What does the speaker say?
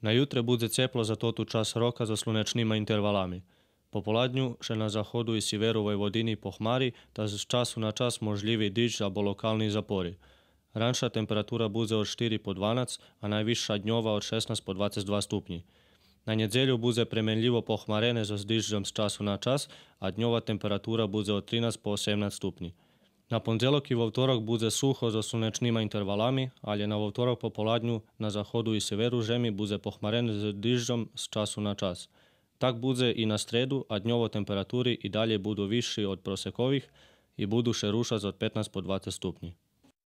Na jutro bude ceplo, zato tu čas roka za slunečnima intervalami. Po poladnju še na zahodu i siveru Vojvodini pohmari, ta z času na čas možljivi dič abo lokalni zapori. Ranša temperatura bude od 4 po 12, a najviša dnjova od 16 po 22 stupnji. Na njedzelju bude premenljivo pohmarene za s dižom s času na čas, a dnjova temperatura bude od 13 po 18 stupnji. Na ponedjeljak i vovtorok bude suho za sunečnima intervalami, ali na vovtorok po poladnju na zahodu i severu žemi bude pohmaren z diždžom s času na čas. Tak bude i na sredu, a dnjovo temperaturi i dalje budu viši od prosekovih i budu še ruša za 15 po 20 stupnji.